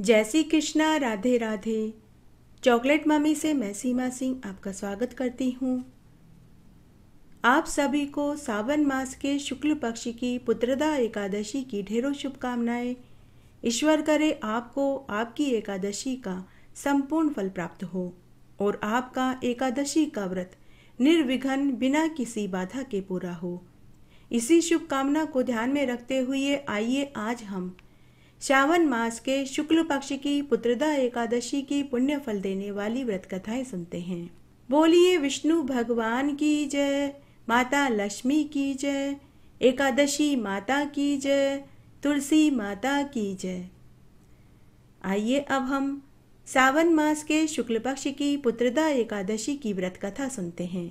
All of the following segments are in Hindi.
जय श्री कृष्णा राधे राधे चॉकलेट मम्मी से मैं सीमा सिंह आपका स्वागत करती हूँ आप सभी को सावन मास के शुक्ल पक्ष की पुत्रदा एकादशी की ढेरों शुभकामनाएं ईश्वर करे आपको आपकी एकादशी का संपूर्ण फल प्राप्त हो और आपका एकादशी का व्रत निर्विघन बिना किसी बाधा के पूरा हो इसी शुभकामना को ध्यान में रखते हुए आइए आज हम श्रावण मास के शुक्ल पक्ष की पुत्रदा एकादशी की पुण्य फल देने वाली व्रत कथाएं सुनते हैं बोलिए विष्णु भगवान की जय माता लक्ष्मी की जय एकादशी माता की जय तुलसी माता की जय आइए अब हम सावन मास के शुक्ल पक्ष की पुत्रदा एकादशी की व्रत कथा सुनते हैं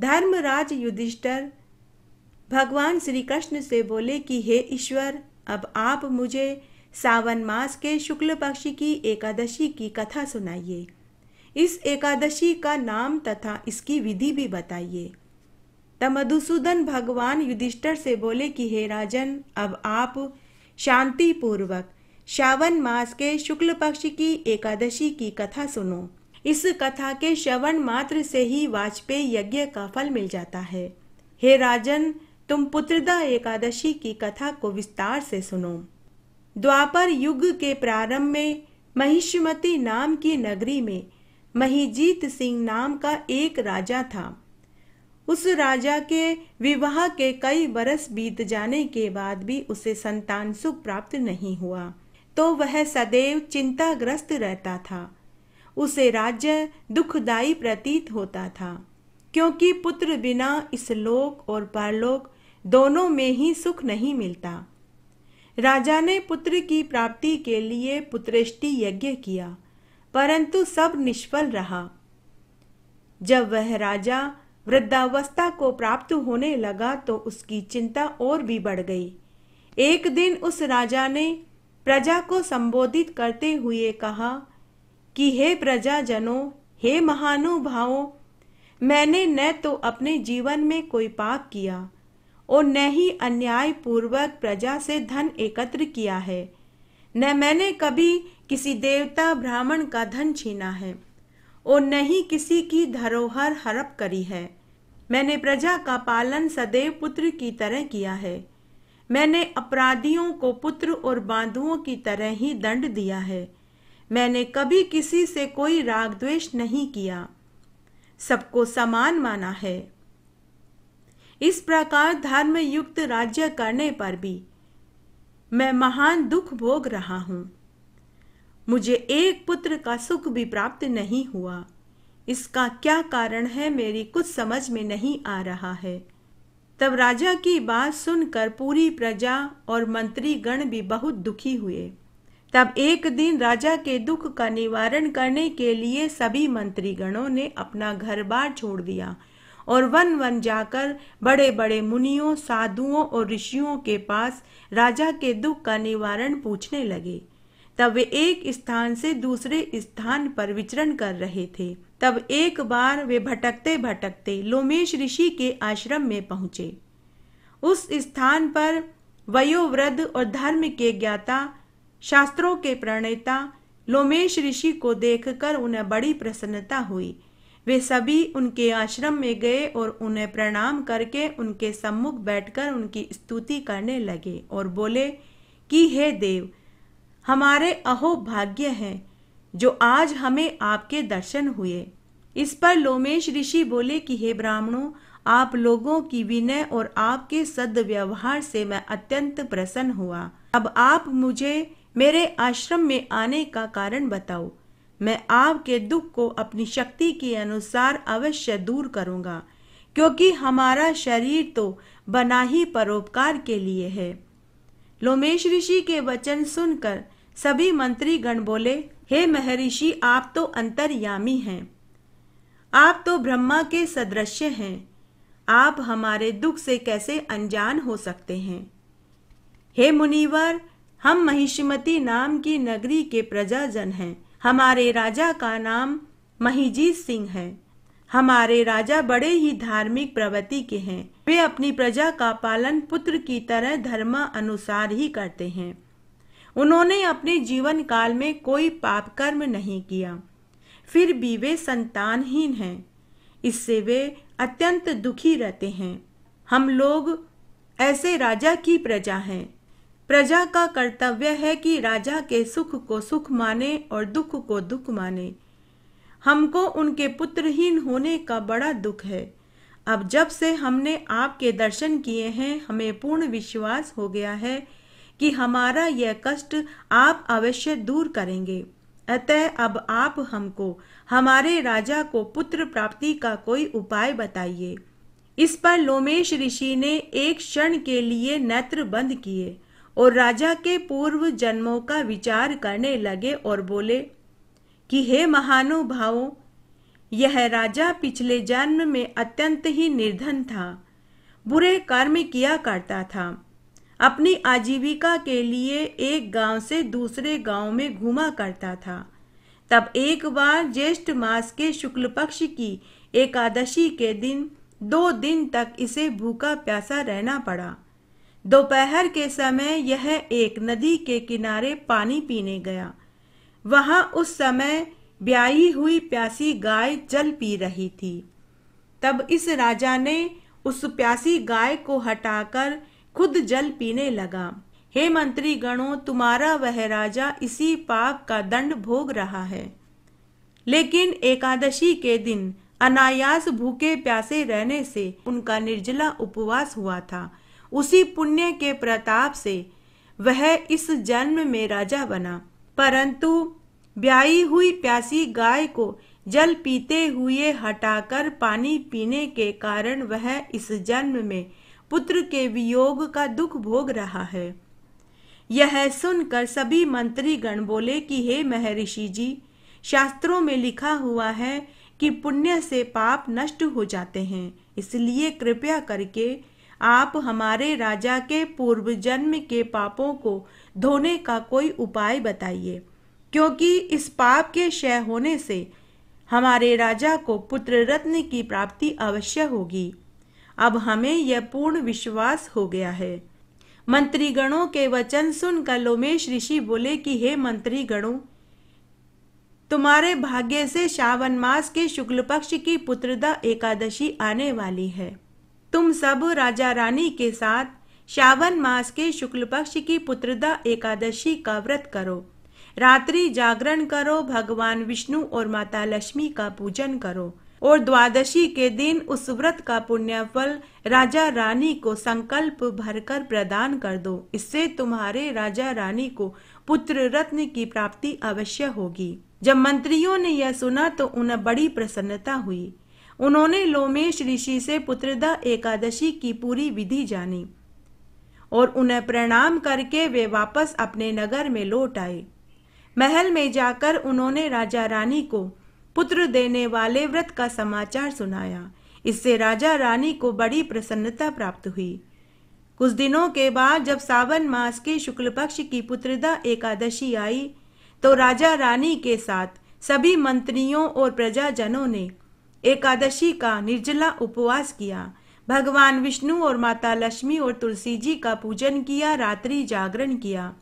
धर्मराज युधिष्ठर भगवान श्री कृष्ण से बोले कि हे ईश्वर अब आप मुझे सावन मास के शुक्ल पक्ष की एकादशी की कथा सुनाइए इस एकादशी का नाम तथा इसकी विधि भी बताइए तब मधुसूदन भगवान युधिष्ठर से बोले कि हे राजन अब आप शांति पूर्वक श्रावण मास के शुक्ल पक्ष की एकादशी की कथा सुनो इस कथा के श्रवण मात्र से ही वाजपेयी यज्ञ का फल मिल जाता है हे राजन तुम पुत्रदा एकादशी की कथा को विस्तार से सुनो द्वापर युग के प्रारंभ में महिष्मती नाम की नगरी में महिजीत सिंह नाम का एक राजा था उस राजा के विवाह के कई बरस बीत जाने के बाद भी उसे संतान सुख प्राप्त नहीं हुआ तो वह सदैव चिंताग्रस्त रहता था उसे राज्य दुखदायी प्रतीत होता था क्योंकि पुत्र बिना इस लोक और परलोक दोनों में ही सुख नहीं मिलता राजा ने पुत्र की प्राप्ति के लिए पुत्रेष्टि यज्ञ किया परंतु सब निष्फल रहा जब वह राजा वृद्धावस्था को प्राप्त होने लगा तो उसकी चिंता और भी बढ़ गई एक दिन उस राजा ने प्रजा को संबोधित करते हुए कहा कि हे प्रजाजनों हे महानुभावों मैंने न तो अपने जीवन में कोई पाप किया और न ही अन्याय पूर्वक प्रजा से धन एकत्र किया है न मैंने कभी किसी देवता ब्राह्मण का धन छीना है और न ही किसी की धरोहर हड़प करी है मैंने प्रजा का पालन सदैव पुत्र की तरह किया है मैंने अपराधियों को पुत्र और बांधुओं की तरह ही दंड दिया है मैंने कभी किसी से कोई राग द्वेष नहीं किया सबको समान माना है इस प्रकार धर्म युक्त राज्य करने पर भी मैं महान दुख भोग रहा हूं मुझे एक पुत्र का सुख भी प्राप्त नहीं हुआ इसका क्या कारण है मेरी कुछ समझ में नहीं आ रहा है तब राजा की बात सुनकर पूरी प्रजा और मंत्री गण भी बहुत दुखी हुए तब एक दिन राजा के दुख का निवारण करने के लिए सभी मंत्रीगणों ने अपना घर बार छोड़ दिया और वन वन जाकर बड़े बड़े मुनियों साधुओं और ऋषियों के पास राजा के दुख का निवारण पूछने लगे तब वे एक स्थान से दूसरे स्थान पर विचरण कर रहे थे तब एक बार वे भटकते भटकते लोमेश ऋषि के आश्रम में पहुंचे उस स्थान पर वयोवृद्ध और धर्म के ज्ञाता शास्त्रों के प्रणेता लोमेश ऋषि को देखकर उन्हें बड़ी प्रसन्नता हुई वे सभी उनके आश्रम में गए और उन्हें प्रणाम करके उनके सम्मुख बैठकर उनकी स्तुति करने लगे और बोले कि हे देव हमारे अहो भाग्य हैं जो आज हमें आपके दर्शन हुए इस पर लोमेश ऋषि बोले कि हे ब्राह्मणों आप लोगों की विनय और आपके व्यवहार से मैं अत्यंत प्रसन्न हुआ अब आप मुझे मेरे आश्रम में आने का कारण बताओ मैं आपके दुख को अपनी शक्ति के अनुसार अवश्य दूर करूंगा क्योंकि हमारा शरीर तो बना ही परोपकार के लिए है लोमेश ऋषि के वचन सुनकर सभी मंत्री गण बोले हे महर्षि आप तो अंतर्यामी हैं आप तो ब्रह्मा के सदृश्य हैं आप हमारे दुख से कैसे अनजान हो सकते हैं हे मुनिवर हम महिष्मती नाम की नगरी के प्रजाजन हैं हमारे राजा का नाम महीजीत सिंह है हमारे राजा बड़े ही धार्मिक प्रवृत्ति के हैं वे अपनी प्रजा का पालन पुत्र की तरह धर्म अनुसार ही करते हैं उन्होंने अपने जीवन काल में कोई पाप कर्म नहीं किया फिर भी वे संतानहीन हैं इससे वे अत्यंत दुखी रहते हैं हम लोग ऐसे राजा की प्रजा हैं प्रजा का कर्तव्य है कि राजा के सुख को सुख माने और दुख को दुख माने हमको उनके पुत्रहीन होने का बड़ा दुख है अब जब से हमने आपके दर्शन किए हैं हमें पूर्ण विश्वास हो गया है कि हमारा यह कष्ट आप अवश्य दूर करेंगे अतः अब आप हमको हमारे राजा को पुत्र प्राप्ति का कोई उपाय बताइए इस पर लोमेश ऋषि ने एक क्षण के लिए नेत्र बंद किए और राजा के पूर्व जन्मों का विचार करने लगे और बोले कि हे महानुभावों यह राजा पिछले जन्म में अत्यंत ही निर्धन था बुरे कर्म किया करता था अपनी आजीविका के लिए एक गांव से दूसरे गांव में घूमा करता था तब एक बार ज्येष्ठ मास के शुक्ल पक्ष की एकादशी के दिन दो दिन तक इसे भूखा प्यासा रहना पड़ा दोपहर के समय यह एक नदी के किनारे पानी पीने गया वहां उस समय ब्याई हुई प्यासी गाय जल पी रही थी तब इस राजा ने उस प्यासी गाय को हटाकर खुद जल पीने लगा हे मंत्री गणों तुम्हारा वह राजा इसी पाप का दंड भोग रहा है लेकिन एकादशी के दिन अनायास भूखे प्यासे रहने से उनका निर्जला उपवास हुआ था उसी पुण्य के प्रताप से वह इस जन्म में राजा बना परंतु ब्याई हुई प्यासी गाय को जल पीते हुए हटाकर पानी पीने के कारण वह इस जन्म में पुत्र के वियोग का दुख भोग रहा है यह सुनकर सभी मंत्री गण बोले कि हे महर्षि जी शास्त्रों में लिखा हुआ है कि पुण्य से पाप नष्ट हो जाते हैं इसलिए कृपया करके आप हमारे राजा के पूर्व जन्म के पापों को धोने का कोई उपाय बताइए क्योंकि इस पाप के क्षय होने से हमारे राजा को पुत्र रत्न की प्राप्ति अवश्य होगी अब हमें यह पूर्ण विश्वास हो गया है मंत्रीगणों के वचन सुनकर लोमेश ऋषि बोले कि हे मंत्रीगणों तुम्हारे भाग्य से श्रावण मास के शुक्ल पक्ष की पुत्रदा एकादशी आने वाली है तुम सब राजा रानी के साथ श्रावण मास के शुक्ल पक्ष की पुत्रदा एकादशी का व्रत करो रात्रि जागरण करो भगवान विष्णु और माता लक्ष्मी का पूजन करो और द्वादशी के दिन उस व्रत का पुण्य फल राजा रानी को संकल्प भरकर प्रदान कर दो इससे तुम्हारे राजा रानी को पुत्र रत्न की प्राप्ति अवश्य होगी जब मंत्रियों ने यह सुना तो उन्हें बड़ी प्रसन्नता हुई उन्होंने लोमेश ऋषि से पुत्रदा एकादशी की पूरी विधि जानी और उन्हें प्रणाम करके वे वापस अपने नगर में लौट आए महल में जाकर उन्होंने राजा रानी को पुत्र देने वाले व्रत का समाचार सुनाया इससे राजा रानी को बड़ी प्रसन्नता प्राप्त हुई कुछ दिनों के बाद जब सावन मास के शुक्ल पक्ष की पुत्रदा एकादशी आई तो राजा रानी के साथ सभी मंत्रियों और प्रजाजनों ने एकादशी का निर्जला उपवास किया भगवान विष्णु और माता लक्ष्मी और तुलसी जी का पूजन किया रात्रि जागरण किया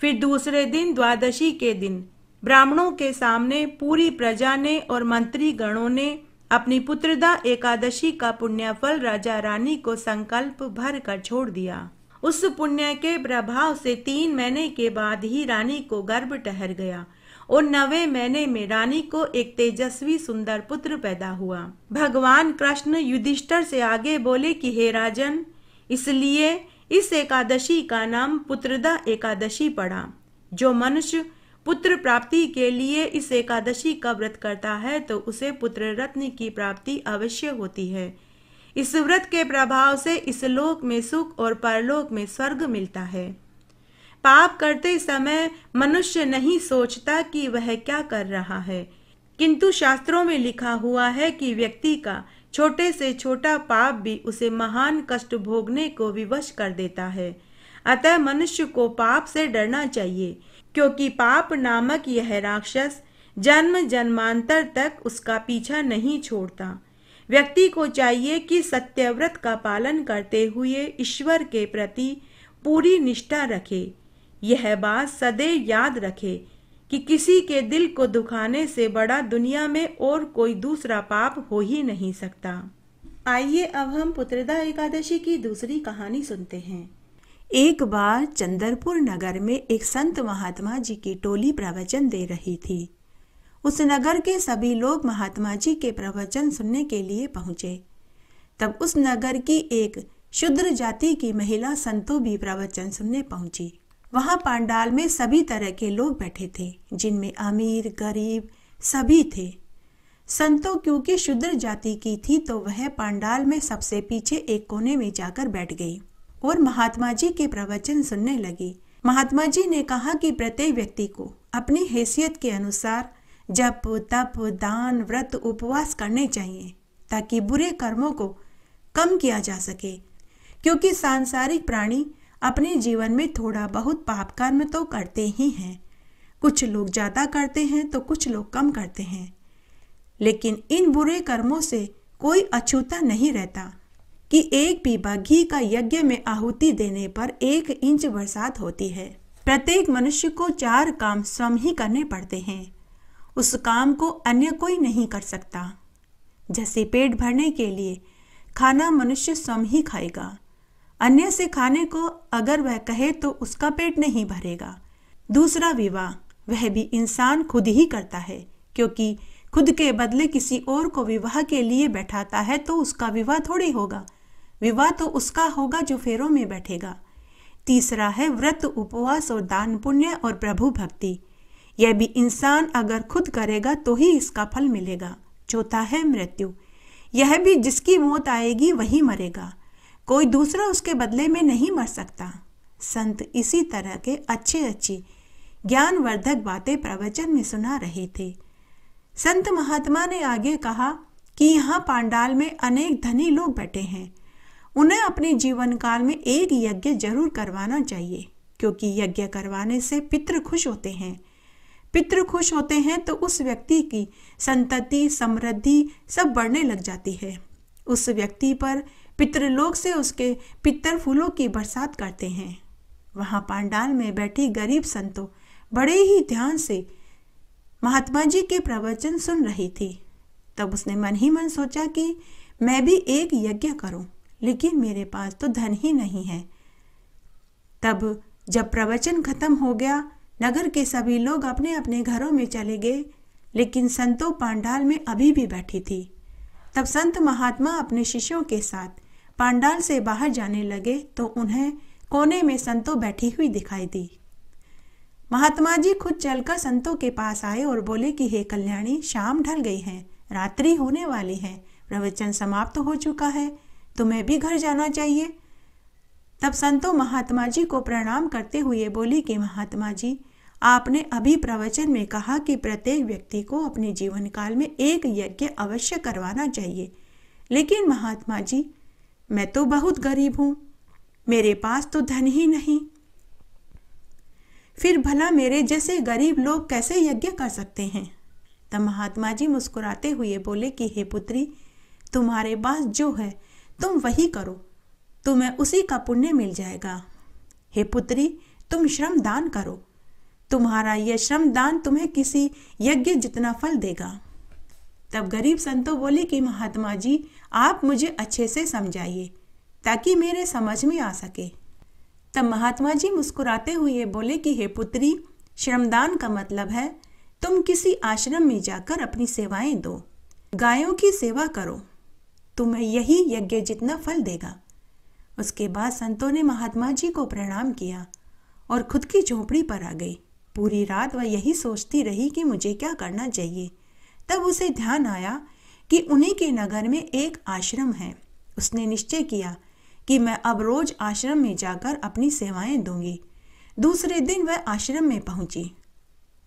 फिर दूसरे दिन द्वादशी के दिन ब्राह्मणों के सामने पूरी प्रजा ने और मंत्री गणों ने अपनी पुत्रदा एकादशी का पुण्यफल राजा रानी को संकल्प भर कर छोड़ दिया उस पुण्य के प्रभाव से तीन महीने के बाद ही रानी को गर्भ ठहर गया और नवे महीने में रानी को एक तेजस्वी सुंदर पुत्र पैदा हुआ भगवान कृष्ण युधिष्ठर से आगे बोले कि हे राजन इसलिए इस एकादशी का नाम पुत्रदा एकादशी पड़ा जो मनुष्य पुत्र प्राप्ति के लिए इस एकादशी का व्रत करता है तो उसे पुत्र रत्न की प्राप्ति अवश्य होती है इस व्रत के प्रभाव से इस लोक में सुख और परलोक में स्वर्ग मिलता है पाप करते समय मनुष्य नहीं सोचता कि वह क्या कर रहा है किंतु शास्त्रों में लिखा हुआ है कि व्यक्ति का छोटे से छोटा पाप भी उसे महान कष्ट भोगने को विवश कर देता है अतः मनुष्य को पाप से डरना चाहिए क्योंकि पाप नामक यह राक्षस जन्म जन्मांतर तक उसका पीछा नहीं छोड़ता व्यक्ति को चाहिए कि सत्यव्रत का पालन करते हुए ईश्वर के प्रति पूरी निष्ठा रखे यह बात सदैव याद रखे कि किसी के दिल को दुखाने से बड़ा दुनिया में और कोई दूसरा पाप हो ही नहीं सकता आइए अब हम पुत्रदा एकादशी की दूसरी कहानी सुनते हैं एक बार चंद्रपुर नगर में एक संत महात्मा जी की टोली प्रवचन दे रही थी उस नगर के सभी लोग महात्मा जी के प्रवचन सुनने के लिए पहुंचे तब उस नगर की एक शुद्र जाति की महिला संतो भी प्रवचन सुनने पहुंची वहाँ पांडाल में सभी तरह के लोग बैठे थे जिनमें अमीर गरीब सभी थे संतों क्योंकि शुद्र जाति की थी तो वह पांडाल में सबसे पीछे एक कोने में जाकर बैठ गई और महात्मा जी के प्रवचन सुनने लगी महात्मा जी ने कहा कि प्रत्येक व्यक्ति को अपनी हैसियत के अनुसार जप तप दान व्रत उपवास करने चाहिए ताकि बुरे कर्मों को कम किया जा सके क्योंकि सांसारिक प्राणी अपने जीवन में थोड़ा बहुत पाप कर्म तो करते ही हैं कुछ लोग ज़्यादा करते हैं तो कुछ लोग कम करते हैं लेकिन इन बुरे कर्मों से कोई अछूता नहीं रहता कि एक पीपा घी का यज्ञ में आहुति देने पर एक इंच बरसात होती है प्रत्येक मनुष्य को चार काम स्वयं ही करने पड़ते हैं उस काम को अन्य कोई नहीं कर सकता जैसे पेट भरने के लिए खाना मनुष्य स्वयं ही खाएगा अन्य से खाने को अगर वह कहे तो उसका पेट नहीं भरेगा दूसरा विवाह वह भी इंसान खुद ही करता है क्योंकि खुद के बदले किसी और को विवाह के लिए बैठाता है तो उसका विवाह थोड़ी होगा विवाह तो उसका होगा जो फेरों में बैठेगा तीसरा है व्रत उपवास और दान पुण्य और प्रभु भक्ति यह भी इंसान अगर खुद करेगा तो ही इसका फल मिलेगा चौथा है मृत्यु यह भी जिसकी मौत आएगी वही मरेगा कोई दूसरा उसके बदले में नहीं मर सकता संत इसी तरह के अच्छे अच्छे ज्ञानवर्धक बातें प्रवचन में सुना रहे थे संत महात्मा ने आगे कहा कि यहाँ पांडाल में अनेक धनी लोग बैठे हैं उन्हें अपने जीवन काल में एक यज्ञ जरूर करवाना चाहिए क्योंकि यज्ञ करवाने से पितृ खुश होते हैं पितृ खुश होते हैं तो उस व्यक्ति की संतति समृद्धि सब बढ़ने लग जाती है उस व्यक्ति पर पितृलोक से उसके पितर फूलों की बरसात करते हैं वहाँ पांडाल में बैठी गरीब संतों बड़े ही ध्यान से महात्मा जी के प्रवचन सुन रही थी तब उसने मन ही मन सोचा कि मैं भी एक यज्ञ करूं, लेकिन मेरे पास तो धन ही नहीं है तब जब प्रवचन खत्म हो गया नगर के सभी लोग अपने अपने घरों में चले गए लेकिन संतो पांडाल में अभी भी बैठी थी तब संत महात्मा अपने शिष्यों के साथ पांडाल से बाहर जाने लगे तो उन्हें कोने में संतो बैठी हुई दिखाई दी महात्मा जी खुद चलकर संतों के पास आए और बोले कि हे कल्याणी शाम ढल गई है रात्रि होने वाली है प्रवचन समाप्त तो हो चुका है तुम्हें भी घर जाना चाहिए तब संतो महात्मा जी को प्रणाम करते हुए बोली कि महात्मा जी आपने अभी प्रवचन में कहा कि प्रत्येक व्यक्ति को अपने जीवन काल में एक यज्ञ अवश्य करवाना चाहिए लेकिन महात्मा जी मैं तो बहुत गरीब हूं मेरे पास तो धन ही नहीं फिर भला मेरे जैसे गरीब लोग कैसे यज्ञ कर सकते हैं तब महात्मा जी मुस्कुराते हुए बोले कि हे पुत्री तुम्हारे पास जो है तुम वही करो तुम्हें उसी का पुण्य मिल जाएगा हे पुत्री तुम श्रम दान करो तुम्हारा यह श्रम दान तुम्हें किसी यज्ञ जितना फल देगा तब गरीब संतो बोले कि महात्मा जी आप मुझे अच्छे से समझाइए ताकि मेरे समझ में आ सके तब महात्मा जी मुस्कुराते हुए बोले कि हे पुत्री श्रमदान का मतलब है तुम किसी आश्रम में जाकर अपनी सेवाएं दो गायों की सेवा करो तुम्हें यही यज्ञ जितना फल देगा उसके बाद संतों ने महात्मा जी को प्रणाम किया और खुद की झोपड़ी पर आ गई पूरी रात वह यही सोचती रही कि मुझे क्या करना चाहिए तब उसे ध्यान आया कि उन्हीं के नगर में एक आश्रम है उसने निश्चय किया कि मैं अब रोज आश्रम में जाकर अपनी सेवाएं दूंगी दूसरे दिन वह आश्रम में पहुंची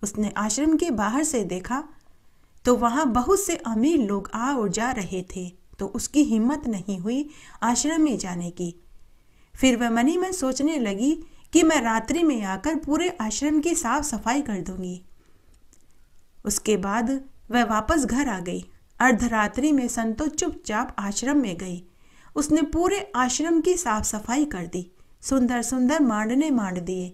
उसने आश्रम के बाहर से देखा तो वहां बहुत से अमीर लोग आ और जा रहे थे तो उसकी हिम्मत नहीं हुई आश्रम में जाने की फिर वह मनी मन सोचने लगी कि मैं रात्रि में आकर पूरे आश्रम की साफ सफाई कर दूंगी उसके बाद वह वापस घर आ गई अर्धरात्रि में संतो चुपचाप आश्रम में गई उसने पूरे आश्रम की साफ सफाई कर दी सुंदर सुंदर मांडने मांड दिए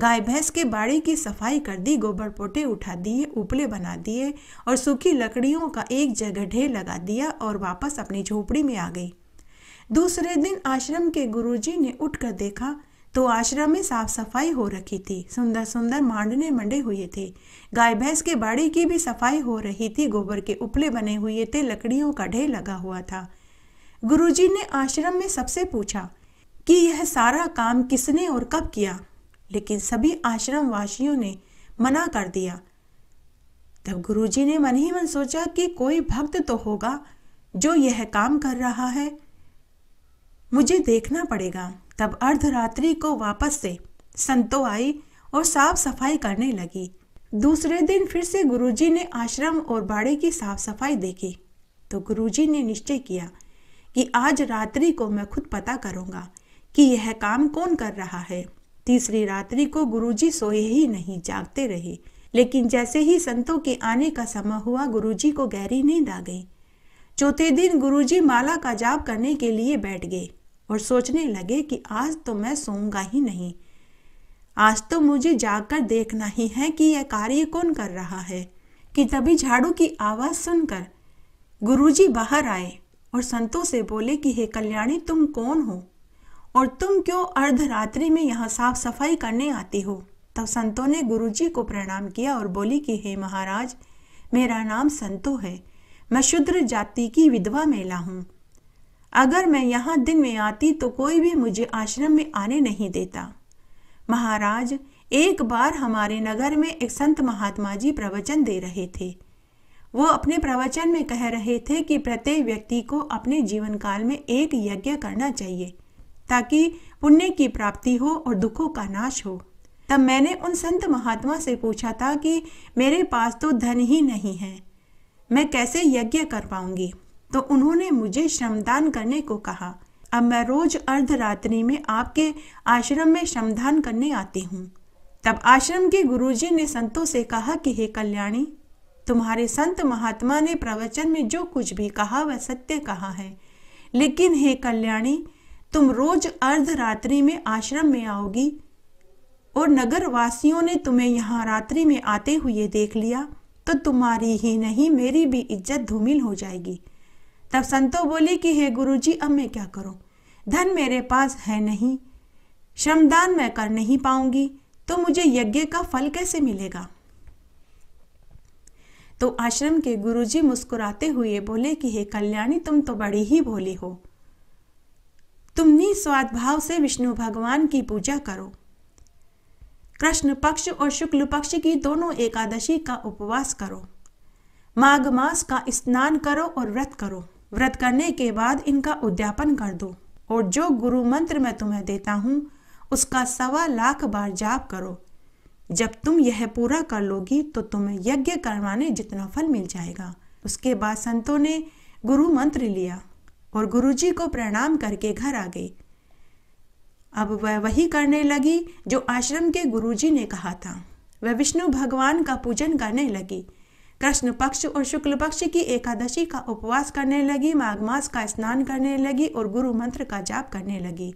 गाय भैंस के बाड़े की सफाई कर दी गोबर पोटे उठा दिए उपले बना दिए और सूखी लकड़ियों का एक जगह ढेर लगा दिया और वापस अपनी झोपड़ी में आ गई दूसरे दिन आश्रम के गुरुजी ने उठकर देखा तो आश्रम में साफ सफाई हो रखी थी सुंदर सुंदर मांडने मंडे हुए थे गाय भैंस के बाड़ी की भी सफाई हो रही थी गोबर के उपले बने हुए थे लकड़ियों का ढेर लगा हुआ था गुरुजी ने आश्रम में सबसे पूछा कि यह सारा काम किसने और कब किया लेकिन सभी आश्रम वासियों ने मना कर दिया तब गुरुजी ने मन ही मन सोचा कि कोई भक्त तो होगा जो यह काम कर रहा है मुझे देखना पड़ेगा तब अर्धरात्रि को वापस से संतो आई और साफ सफाई करने लगी दूसरे दिन फिर से गुरुजी ने आश्रम और बाड़े की साफ सफाई देखी तो गुरुजी ने निश्चय किया कि आज रात्रि को मैं खुद पता करूँगा कि यह काम कौन कर रहा है तीसरी रात्रि को गुरुजी सोए ही नहीं जागते रहे लेकिन जैसे ही संतों के आने का समय हुआ गुरुजी को गहरी नींद आ गई चौथे दिन गुरुजी माला का जाप करने के लिए बैठ गए और सोचने लगे कि आज तो मैं सोऊंगा ही नहीं आज तो मुझे जाकर देखना ही है कि यह कार्य कौन कर रहा है कि तभी झाड़ू की आवाज़ सुनकर गुरुजी बाहर आए और संतों से बोले कि हे कल्याणी तुम कौन हो और तुम क्यों अर्धरात्रि में यहाँ साफ सफाई करने आती हो तब संतों ने गुरुजी को प्रणाम किया और बोली कि हे महाराज मेरा नाम संतो है मैं शुद्र जाति की विधवा मेला हूँ अगर मैं यहाँ दिन में आती तो कोई भी मुझे आश्रम में आने नहीं देता महाराज एक बार हमारे नगर में एक संत महात्मा जी प्रवचन दे रहे थे वो अपने प्रवचन में कह रहे थे कि प्रत्येक व्यक्ति को अपने जीवन काल में एक यज्ञ करना चाहिए ताकि पुण्य की प्राप्ति हो और दुखों का नाश हो तब मैंने उन संत महात्मा से पूछा था कि मेरे पास तो धन ही नहीं है मैं कैसे यज्ञ कर पाऊंगी तो उन्होंने मुझे श्रमदान करने को कहा अब मैं रोज अर्धरात्रि में आपके आश्रम में श्रमदान करने आती हूँ तब आश्रम के गुरुजी ने संतों से कहा कि हे कल्याणी तुम्हारे संत महात्मा ने प्रवचन में जो कुछ भी कहा वह सत्य कहा है लेकिन हे कल्याणी तुम रोज अर्ध रात्रि में आश्रम में आओगी और नगर वासियों ने तुम्हें यहाँ रात्रि में आते हुए देख लिया तो तुम्हारी ही नहीं मेरी भी इज्जत धूमिल हो जाएगी तब संतो बोली कि हे गुरुजी अब मैं क्या करूं? धन मेरे पास है नहीं श्रमदान मैं कर नहीं पाऊंगी तो मुझे यज्ञ का फल कैसे मिलेगा तो आश्रम के गुरुजी मुस्कुराते हुए बोले कि हे कल्याणी तुम तो बड़ी ही भोली हो तुम निस्वाद भाव से विष्णु भगवान की पूजा करो कृष्ण पक्ष और शुक्ल पक्ष की दोनों एकादशी का उपवास करो माघ मास का स्नान करो और व्रत करो व्रत करने के बाद इनका उद्यापन कर दो और जो गुरु मंत्र मैं तुम्हें देता हूँ उसका सवा लाख बार जाप करो जब तुम यह पूरा कर लोगी तो तुम्हें यज्ञ करवाने जितना फल मिल जाएगा उसके बाद संतों ने गुरु मंत्र लिया और गुरुजी को प्रणाम करके घर आ गई अब वह वही करने लगी जो आश्रम के गुरुजी ने कहा था वह विष्णु भगवान का पूजन करने लगी कृष्ण पक्ष और शुक्ल पक्ष की एकादशी का उपवास करने लगी माघ मास का स्नान करने लगी और गुरु मंत्र का जाप करने लगी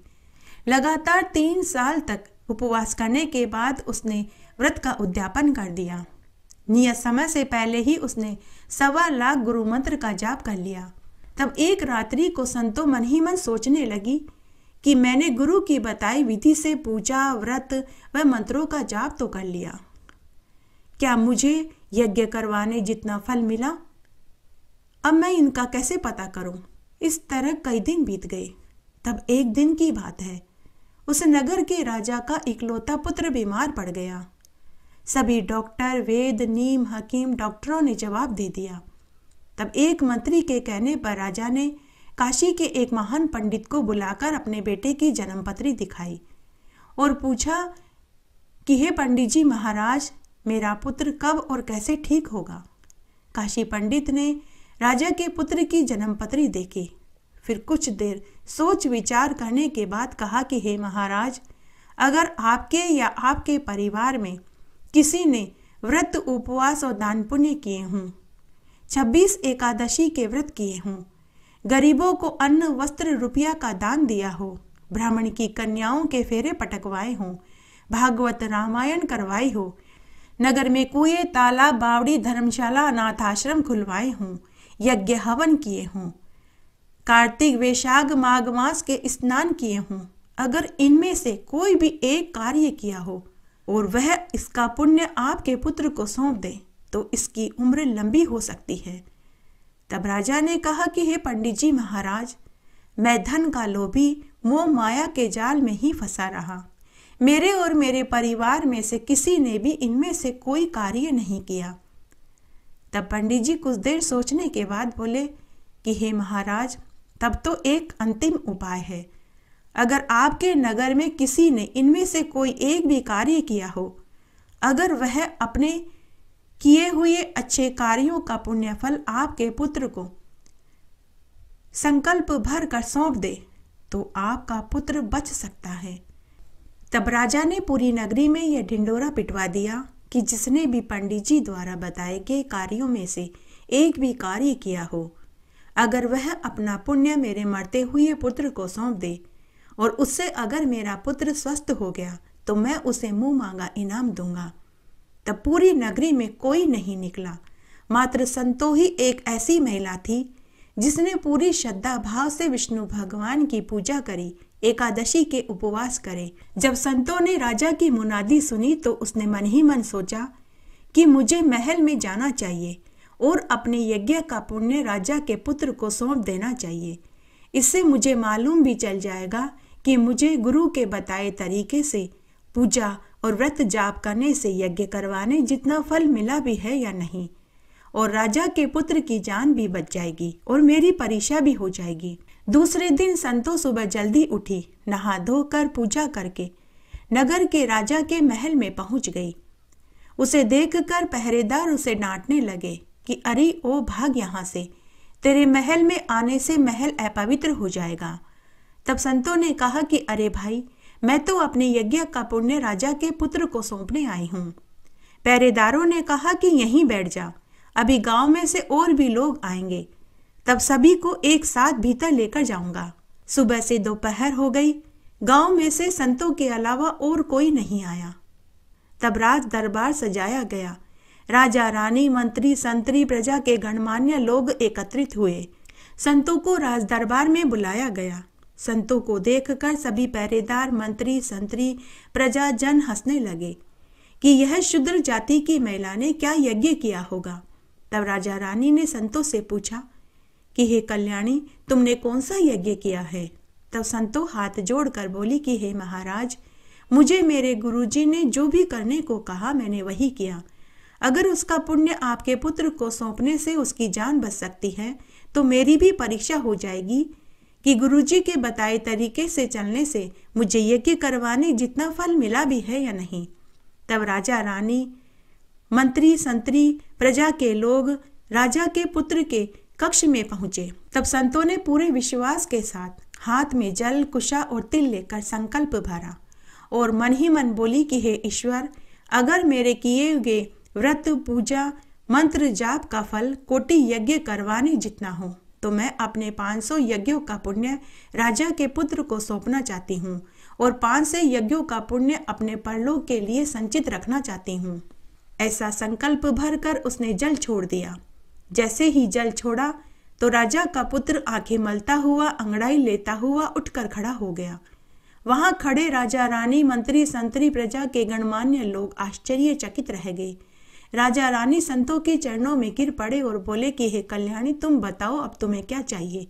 लगातार तीन साल तक उपवास करने के बाद उसने व्रत का उद्यापन कर दिया नियत समय से पहले ही उसने सवा लाख गुरु मंत्र का जाप कर लिया तब एक रात्रि को संतो मन ही मन सोचने लगी कि मैंने गुरु की बताई विधि से पूजा व्रत व मंत्रों का जाप तो कर लिया क्या मुझे यज्ञ करवाने जितना फल मिला अब मैं इनका कैसे पता करूं? इस तरह कई दिन बीत गए तब एक दिन की बात है उस नगर के राजा का इकलौता पुत्र बीमार पड़ गया सभी डॉक्टर वेद नीम हकीम डॉक्टरों ने जवाब दे दिया तब एक मंत्री के कहने पर राजा ने काशी के एक महान पंडित को बुलाकर अपने बेटे की जन्मपत्री दिखाई और पूछा कि हे पंडित जी महाराज मेरा पुत्र कब और कैसे ठीक होगा काशी पंडित ने राजा के पुत्र की जन्मपत्री देखी फिर कुछ देर सोच विचार करने के बाद कहा कि हे महाराज अगर आपके या आपके परिवार में किसी ने व्रत उपवास और दान पुण्य किए हों छब्बीस एकादशी के व्रत किए हों गरीबों को अन्न वस्त्र रुपया का दान दिया हो ब्राह्मण की कन्याओं के फेरे पटकवाए हों भागवत रामायण करवाई हो नगर में कुएं तालाब बावड़ी धर्मशाला अनाथ आश्रम खुलवाए हों यज्ञ हवन किए हों कार्तिक वैशाख माघ मास के स्नान किए हों अगर इनमें से कोई भी एक कार्य किया हो और वह इसका पुण्य आपके पुत्र को सौंप दे तो इसकी उम्र लंबी हो सकती है तब राजा ने कहा कि हे पंडित जी महाराज मैं धन का लोभी मोह माया के जाल में ही फंसा रहा मेरे और मेरे परिवार में से किसी ने भी इनमें से कोई कार्य नहीं किया तब पंडित जी कुछ देर सोचने के बाद बोले कि हे महाराज तब तो एक अंतिम उपाय है अगर आपके नगर में किसी ने इनमें से कोई एक भी कार्य किया हो अगर वह अपने किए हुए अच्छे कार्यों का पुण्यफल आपके पुत्र को संकल्प भर कर सौंप दे तो आपका पुत्र बच सकता है तब राजा ने पूरी नगरी में यह ढिंडोरा पिटवा दिया कि जिसने भी पंडित जी द्वारा बताए गए कार्यों में से एक भी कार्य किया हो अगर वह अपना पुण्य मेरे मरते हुए पुत्र को सौंप दे और उससे अगर मेरा पुत्र स्वस्थ हो गया तो मैं उसे मुंह मांगा इनाम दूंगा तब पूरी नगरी में कोई नहीं निकला मात्र संतो ही एक ऐसी महिला थी जिसने पूरी श्रद्धा भाव से विष्णु भगवान की पूजा करी एकादशी के उपवास करें जब संतों ने राजा की मुनादी सुनी तो उसने मन ही मन सोचा कि मुझे महल में जाना चाहिए और अपने यज्ञ का पुण्य राजा के पुत्र को सौंप देना चाहिए इससे मुझे मालूम भी चल जाएगा कि मुझे गुरु के बताए तरीके से पूजा और व्रत जाप करने से यज्ञ करवाने जितना फल मिला भी है या नहीं और राजा के पुत्र की जान भी बच जाएगी और मेरी परीक्षा भी हो जाएगी दूसरे दिन संतो सुबह जल्दी उठी नहा धोकर पूजा करके नगर के राजा के महल में पहुंच गई उसे देखकर पहरेदार उसे डांटने लगे कि अरे ओ भाग यहाँ से तेरे महल में आने से महल अपवित्र हो जाएगा तब संतों ने कहा कि अरे भाई मैं तो अपने यज्ञ का पुण्य राजा के पुत्र को सौंपने आई हूँ पहरेदारों ने कहा कि यहीं बैठ जा अभी गांव में से और भी लोग आएंगे तब सभी को एक साथ भीतर लेकर जाऊंगा सुबह से दोपहर हो गई गांव में से संतों के अलावा और कोई नहीं आया तब राज दरबार सजाया गया राजा रानी मंत्री संतरी प्रजा के गणमान्य लोग एकत्रित हुए संतों को राज दरबार में बुलाया गया संतों को देखकर सभी पहरेदार मंत्री संतरी प्रजा जन हंसने लगे कि यह शुद्र जाति की महिला ने क्या यज्ञ किया होगा तब राजा रानी ने संतों से पूछा कि हे कल्याणी तुमने कौन सा यज्ञ किया है तब संतो हाथ जोड़कर बोली कि हे महाराज मुझे मेरे गुरुजी ने जो भी करने को कहा मैंने वही किया अगर उसका पुण्य आपके पुत्र को सौंपने से उसकी जान बच सकती है तो मेरी भी परीक्षा हो जाएगी कि गुरुजी के बताए तरीके से चलने से मुझे यज्ञ करवाने जितना फल मिला भी है या नहीं तब राजा रानी मंत्री संतरी प्रजा के लोग राजा के पुत्र के कक्ष में पहुंचे तब संतों ने पूरे विश्वास के साथ हाथ में जल कुशा और तिल लेकर संकल्प भरा और मन ही मन बोली कि हे ईश्वर अगर मेरे किए गए व्रत पूजा मंत्र जाप का फल कोटि यज्ञ करवाने जितना हो तो मैं अपने 500 यज्ञों का पुण्य राजा के पुत्र को सौंपना चाहती हूँ और से यज्ञों का पुण्य अपने परलोक के लिए संचित रखना चाहती हूँ ऐसा संकल्प भर कर उसने जल छोड़ दिया जैसे ही जल छोड़ा तो राजा का पुत्र आंखें मलता हुआ अंगड़ाई लेता हुआ उठकर खड़ा हो गया वहां खड़े राजा रानी मंत्री संतरी प्रजा के गणमान्य लोग आश्चर्यचकित रह गए राजा रानी संतों के चरणों में गिर पड़े और बोले कि हे कल्याणी तुम बताओ अब तुम्हें क्या चाहिए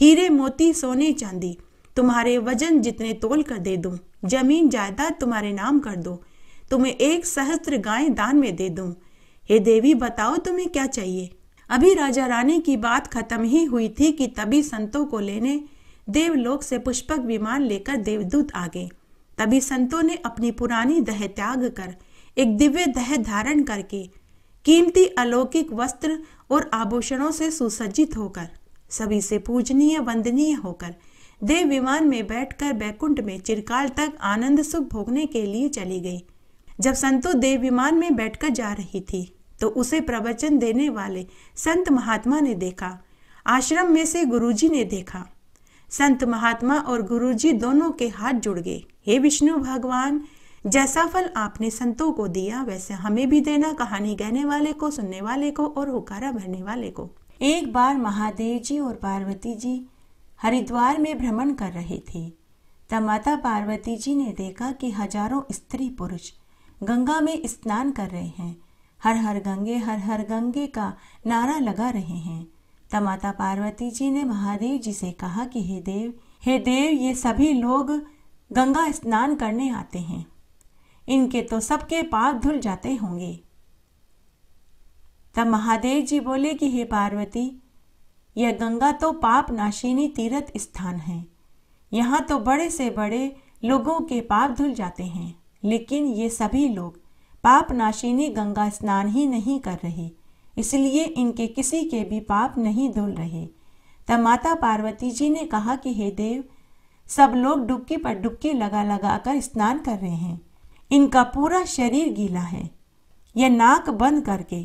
हीरे मोती सोने चांदी तुम्हारे वजन जितने तोल कर दे दूं जमीन जायदाद तुम्हारे नाम कर दो तुम्हें एक सहस्त्र गाय दान में दे दूं हे देवी बताओ तुम्हें क्या चाहिए अभी राजा रानी की बात खत्म ही हुई थी कि तभी संतों को लेने देवलोक से पुष्पक विमान लेकर देवदूत आ गए तभी संतों ने अपनी पुरानी दह त्याग कर एक दिव्य दह धारण करके कीमती अलौकिक वस्त्र और आभूषणों से सुसज्जित होकर सभी से पूजनीय वंदनीय होकर देव विमान में बैठकर बैकुंठ में चिरकाल तक आनंद सुख भोगने के लिए चली गई जब संतो देव विमान में बैठकर जा रही थी तो उसे प्रवचन देने वाले संत महात्मा ने देखा आश्रम में से गुरुजी ने देखा संत महात्मा और गुरुजी दोनों के हाथ जुड़ गए हे विष्णु भगवान जैसा फल आपने संतों को दिया वैसे हमें भी देना कहानी कहने वाले को सुनने वाले को और हुकारा भरने वाले को एक बार महादेव जी और पार्वती जी हरिद्वार में भ्रमण कर रहे थे तब माता पार्वती जी ने देखा कि हजारों स्त्री पुरुष गंगा में स्नान कर रहे हैं हर हर गंगे हर हर गंगे का नारा लगा रहे हैं तब माता पार्वती जी ने महादेव जी से कहा कि हे देव हे देव ये सभी लोग गंगा स्नान करने आते हैं इनके तो सबके पाप धुल जाते होंगे तब महादेव जी बोले कि हे पार्वती यह गंगा तो पाप नाशिनी तीर्थ स्थान है यहाँ तो बड़े से बड़े लोगों के पाप धुल जाते हैं लेकिन ये सभी लोग पाप नाशिनी गंगा स्नान ही नहीं कर रहे इसलिए इनके किसी के भी पाप नहीं धुल रहे तब माता पार्वती जी ने कहा कि हे देव सब लोग डुबकी पर डुबकी लगा लगा कर स्नान कर रहे हैं इनका पूरा शरीर गीला है यह नाक बंद करके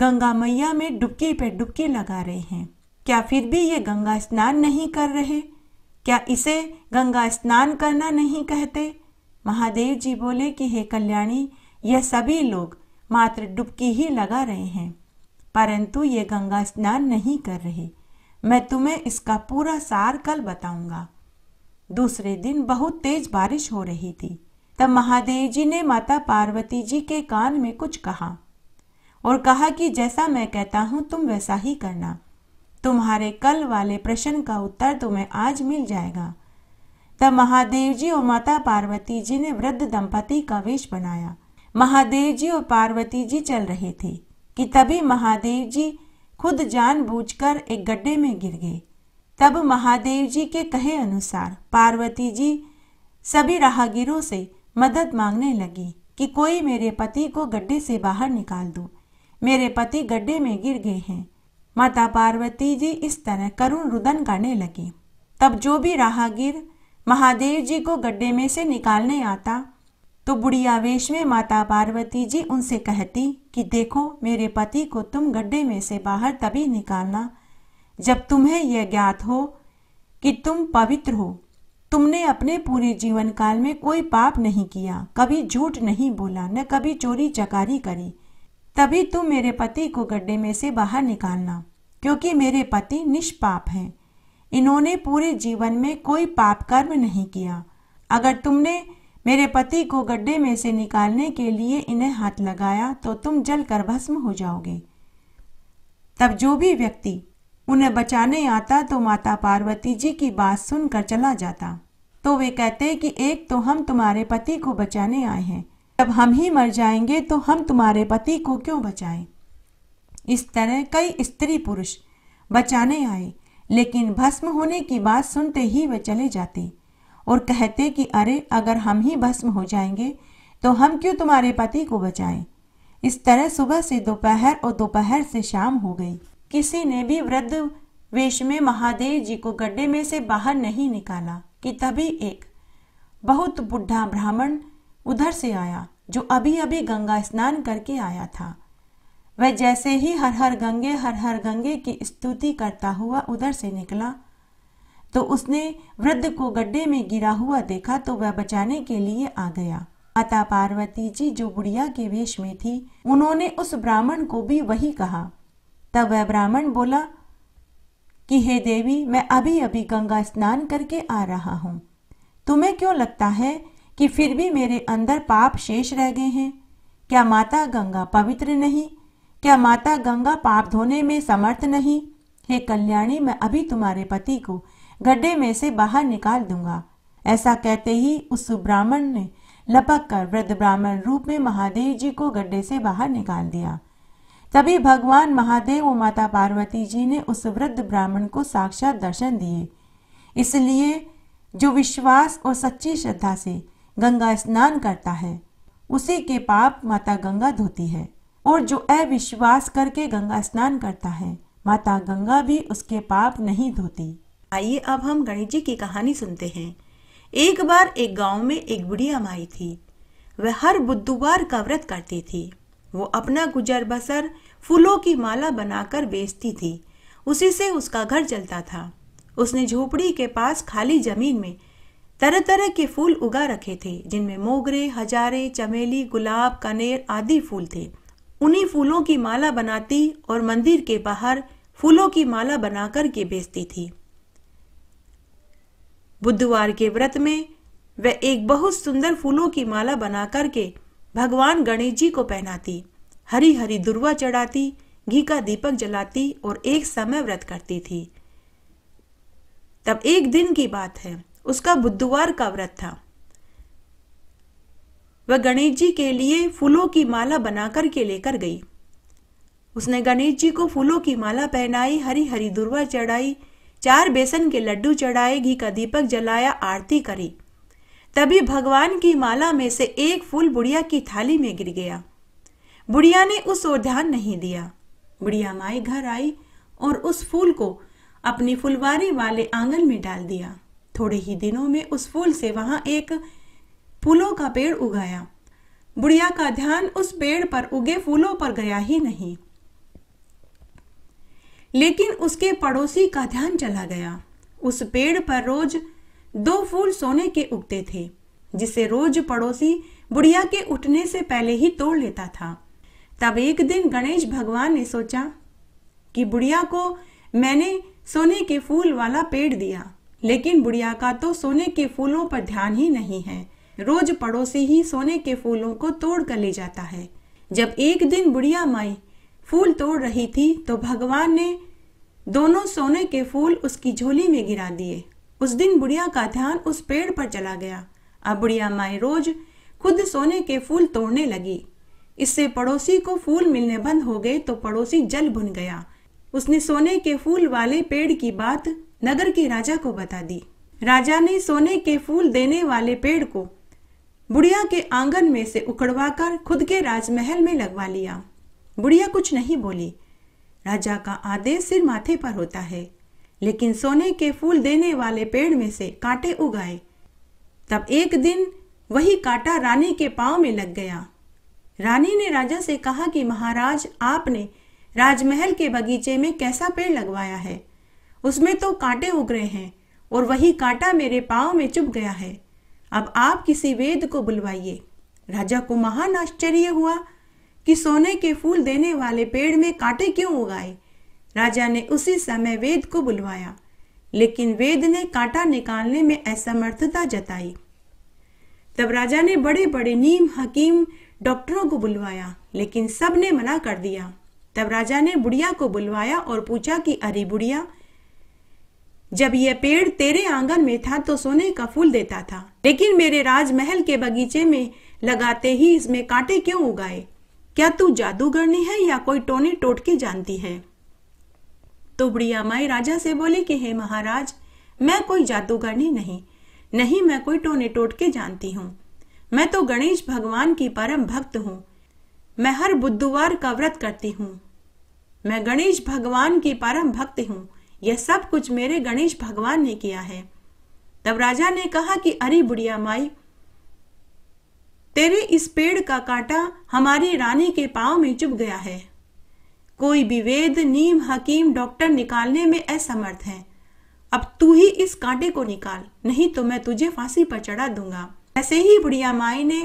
गंगा मैया में डुबकी पर डुबकी लगा रहे हैं क्या फिर भी ये गंगा स्नान नहीं कर रहे क्या इसे गंगा स्नान करना नहीं कहते महादेव जी बोले कि हे कल्याणी यह सभी लोग मात्र डुबकी ही लगा रहे हैं परंतु ये गंगा स्नान नहीं कर रहे मैं तुम्हें इसका पूरा सार कल बताऊंगा दूसरे दिन बहुत तेज बारिश हो रही थी तब महादेव जी ने माता पार्वती जी के कान में कुछ कहा और कहा कि जैसा मैं कहता हूँ तुम वैसा ही करना तुम्हारे कल वाले प्रश्न का उत्तर तुम्हें आज मिल जाएगा तब महादेव जी और माता पार्वती जी ने वृद्ध दंपति का वेश बनाया महादेव जी और पार्वती जी चल रहे थे कि तभी महादेव जी खुद जानबूझकर एक गड्ढे में गिर गए तब महादेव जी के कहे अनुसार पार्वती जी सभी राहगीरों से मदद मांगने लगी कि कोई मेरे पति को गड्ढे से बाहर निकाल दो मेरे पति गड्ढे में गिर गए हैं माता पार्वती जी इस तरह करुण रुदन करने लगी तब जो भी राहगीर महादेव जी को गड्ढे में से निकालने आता तो बुढ़ी आवेश में माता पार्वती जी उनसे कहती कि देखो मेरे पति को तुम गड्ढे में से बाहर तभी निकालना जब तुम्हें यह ज्ञात हो कि तुम पवित्र हो तुमने अपने पूरे जीवन काल में कोई पाप नहीं किया कभी झूठ नहीं बोला न कभी चोरी चकारी करी तभी तुम मेरे पति को गड्ढे में से बाहर निकालना क्योंकि मेरे पति निष्पाप हैं इन्होंने पूरे जीवन में कोई पाप कर्म नहीं किया अगर तुमने मेरे पति को गड्ढे में से निकालने के लिए इन्हें हाथ लगाया तो तुम जल कर भस्म हो जाओगे तब जो भी व्यक्ति उन्हें बचाने आता तो माता पार्वती जी की बात सुनकर चला जाता तो वे कहते कि एक तो हम तुम्हारे पति को बचाने आए हैं जब हम ही मर जाएंगे तो हम तुम्हारे पति को क्यों बचाएं? इस तरह कई स्त्री पुरुष बचाने आए लेकिन भस्म होने की बात सुनते ही वे चले जाते और कहते कि अरे अगर हम ही भस्म हो जाएंगे तो हम क्यों तुम्हारे पति को बचाएं इस तरह सुबह से दोपहर और दोपहर से शाम हो गई किसी ने भी वृद्ध वेश में महादेव जी को गड्ढे में से बाहर नहीं निकाला कि तभी एक बहुत बुढ़ा ब्राह्मण उधर से आया जो अभी अभी गंगा स्नान करके आया था वह जैसे ही हर हर गंगे हर हर गंगे की स्तुति करता हुआ उधर से निकला तो उसने वृद्ध को गड्ढे में गिरा हुआ देखा तो वह बचाने के लिए आ गया माता पार्वती जी जो बुढ़िया के वेश में थी उन्होंने उस ब्राह्मण को भी वही कहा तब वह ब्राह्मण बोला कि हे देवी मैं अभी अभी गंगा स्नान करके आ रहा हूँ तुम्हें क्यों लगता है कि फिर भी मेरे अंदर पाप शेष रह गए हैं क्या माता गंगा पवित्र नहीं क्या माता गंगा पाप धोने में समर्थ नहीं हे कल्याणी मैं अभी तुम्हारे पति को गड्ढे में से बाहर निकाल दूंगा ऐसा कहते ही उस ब्राह्मण ने लपक कर वृद्ध ब्राह्मण रूप में महादेव जी को गड्ढे से बाहर निकाल दिया तभी भगवान महादेव और माता पार्वती जी ने उस वृद्ध ब्राह्मण को साक्षात दर्शन दिए इसलिए जो विश्वास और सच्ची श्रद्धा से गंगा स्नान करता है उसी के पाप माता गंगा धोती है और जो अविश्वास करके गंगा स्नान करता है माता गंगा भी उसके पाप नहीं धोती आइए अब हम गणेश जी की कहानी सुनते हैं एक बार एक गांव में एक बुढ़िया माई थी वह हर बुधवार का व्रत करती थी वो अपना गुजर बसर फूलों की माला बनाकर बेचती थी उसी से उसका घर चलता था उसने झोपड़ी के पास खाली जमीन में तरह तरह के फूल उगा रखे थे जिनमें मोगरे हजारे चमेली गुलाब कनेर आदि फूल थे उन्हीं फूलों की माला बनाती और मंदिर के बाहर फूलों की माला बनाकर के बेचती थी बुधवार के व्रत में वह एक बहुत सुंदर फूलों की माला बनाकर के भगवान गणेश जी को पहनाती हरी हरी दुर्वा चढ़ाती घी का दीपक जलाती और एक समय व्रत करती थी तब एक दिन की बात है उसका बुधवार का व्रत था वह गणेश जी के लिए फूलों की माला बनाकर के लेकर गई उसने गणेश जी को फूलों की माला पहनाई हरी हरी दुर्वा चढ़ाई चार बेसन के लड्डू चढ़ाए घी का दीपक जलाया आरती करी तभी भगवान की माला में से एक फूल बुढ़िया की थाली में गिर गया बुढ़िया ने उस ओर ध्यान नहीं दिया बुढ़िया माई घर आई और उस फूल को अपनी फुलवारी वाले आंगन में डाल दिया थोड़े ही दिनों में उस फूल से वहां एक फूलों का पेड़ उगाया बुढ़िया का ध्यान उस पेड़ पर उगे फूलों पर गया ही नहीं लेकिन उसके पड़ोसी का ध्यान चला गया उस पेड़ पर रोज दो फूल सोने के उगते थे जिसे रोज पड़ोसी बुढ़िया के उठने से पहले ही तोड़ लेता था तब एक दिन गणेश भगवान ने सोचा कि बुढ़िया को मैंने सोने के फूल वाला पेड़ दिया लेकिन बुढ़िया का तो सोने के फूलों पर ध्यान ही नहीं है रोज पड़ोसी ही सोने के फूलों को तोड़ कर ले जाता है जब एक दिन बुढ़िया माई फूल तोड़ रही थी तो भगवान ने दोनों सोने के फूल उसकी झोली में गिरा दिए उस दिन बुढ़िया का ध्यान उस पेड़ पर चला गया अब बुढ़िया माई रोज खुद सोने के फूल तोड़ने लगी इससे पड़ोसी को फूल मिलने बंद हो गए तो पड़ोसी जल भुन गया उसने सोने के फूल वाले पेड़ की बात नगर के राजा को बता दी राजा ने सोने के फूल देने वाले पेड़ को बुढ़िया के आंगन में से उखड़वाकर खुद के राजमहल में लगवा लिया बुढ़िया कुछ नहीं बोली राजा का आदेश सिर माथे पर होता है लेकिन सोने के फूल देने वाले पेड़ में से कांटे उगाए तब एक दिन वही कांटा रानी के पांव में लग गया रानी ने राजा से कहा कि महाराज आपने राजमहल के बगीचे में कैसा पेड़ लगवाया है उसमें तो कांटे उग रहे हैं और वही कांटा मेरे पांव में चुभ गया है अब आप किसी वेद को बुलवाइए राजा को महान आश्चर्य हुआ कि सोने के फूल देने वाले पेड़ में कांटे क्यों उगाए राजा ने उसी समय वेद को बुलवाया लेकिन वेद ने कांटा निकालने में असमर्थता जताई तब राजा ने बड़े बड़े नीम हकीम डॉक्टरों को बुलवाया लेकिन सब ने मना कर दिया तब राजा ने बुढ़िया को बुलवाया और पूछा कि अरे बुढ़िया जब यह पेड़ तेरे आंगन में था तो सोने का फूल देता था लेकिन मेरे राजमहल के बगीचे में लगाते ही इसमें कांटे क्यों उगाए क्या तू जादूगरनी है या कोई टोने टोटके जानती है तो बुढ़िया माई राजा से बोली कि हे महाराज मैं कोई जादूगरनी नहीं नहीं मैं कोई टोने टोटके जानती हूँ मैं तो गणेश भगवान की परम भक्त हूँ मैं हर बुधवार का व्रत करती हूँ मैं गणेश भगवान की परम भक्त हूँ यह सब कुछ मेरे गणेश भगवान ने किया है तब राजा ने कहा कि अरे बुढ़िया माई तेरे इस पेड़ का कांटा हमारी रानी के पांव में चुभ गया है कोई भी वेद नीम हकीम डॉक्टर निकालने में असमर्थ है अब तू ही इस कांटे को निकाल नहीं तो मैं तुझे फांसी पर चढ़ा दूंगा ऐसे ही बुढ़िया माई ने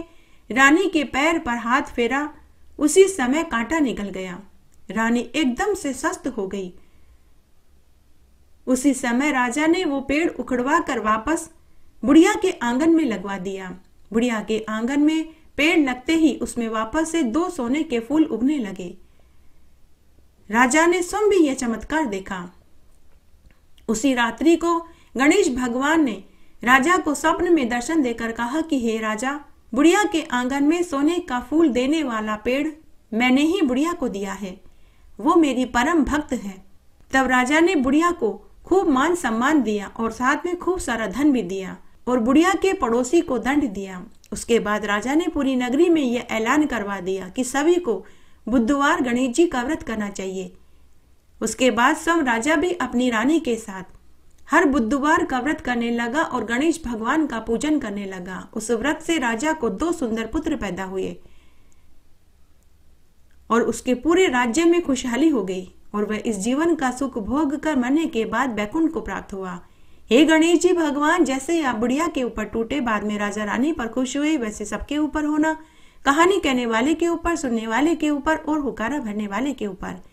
रानी के पैर पर हाथ फेरा उसी समय कांटा निकल गया रानी एकदम से सस्त हो गई उसी समय राजा ने वो पेड़ उखड़वा कर वापस बुढ़िया के आंगन में लगवा दिया बुढ़िया के आंगन में पेड़ लगते ही उसमें वापस से दो सोने के फूल उगने लगे राजा ने स्वयं भी यह चमत्कार देखा उसी रात्रि को गणेश भगवान ने राजा को स्वप्न में दर्शन देकर कहा कि हे राजा बुढ़िया के आंगन में सोने का फूल देने वाला पेड़ मैंने ही बुढ़िया को दिया है वो मेरी परम भक्त है तब राजा ने बुढ़िया को खूब मान सम्मान दिया और साथ में खूब सारा धन भी दिया और बुढ़िया के पड़ोसी को दंड दिया उसके बाद राजा ने पूरी नगरी में यह ऐलान करवा दिया कि सभी को बुधवार गणेश जी का व्रत करना चाहिए उसके बाद सब राजा भी अपनी रानी के साथ हर बुधवार का व्रत करने लगा और गणेश भगवान का पूजन करने लगा उस व्रत से राजा को दो सुंदर पुत्र पैदा हुए और उसके पूरे राज्य में खुशहाली हो गई और वह इस जीवन का सुख भोग कर मरने के बाद बैकुंठ को प्राप्त हुआ हे गणेश जी भगवान जैसे आप बुढ़िया के ऊपर टूटे बाद में राजा रानी पर खुश हुए वैसे सबके ऊपर होना कहानी कहने वाले के ऊपर सुनने वाले के ऊपर और हुकारा भरने वाले के ऊपर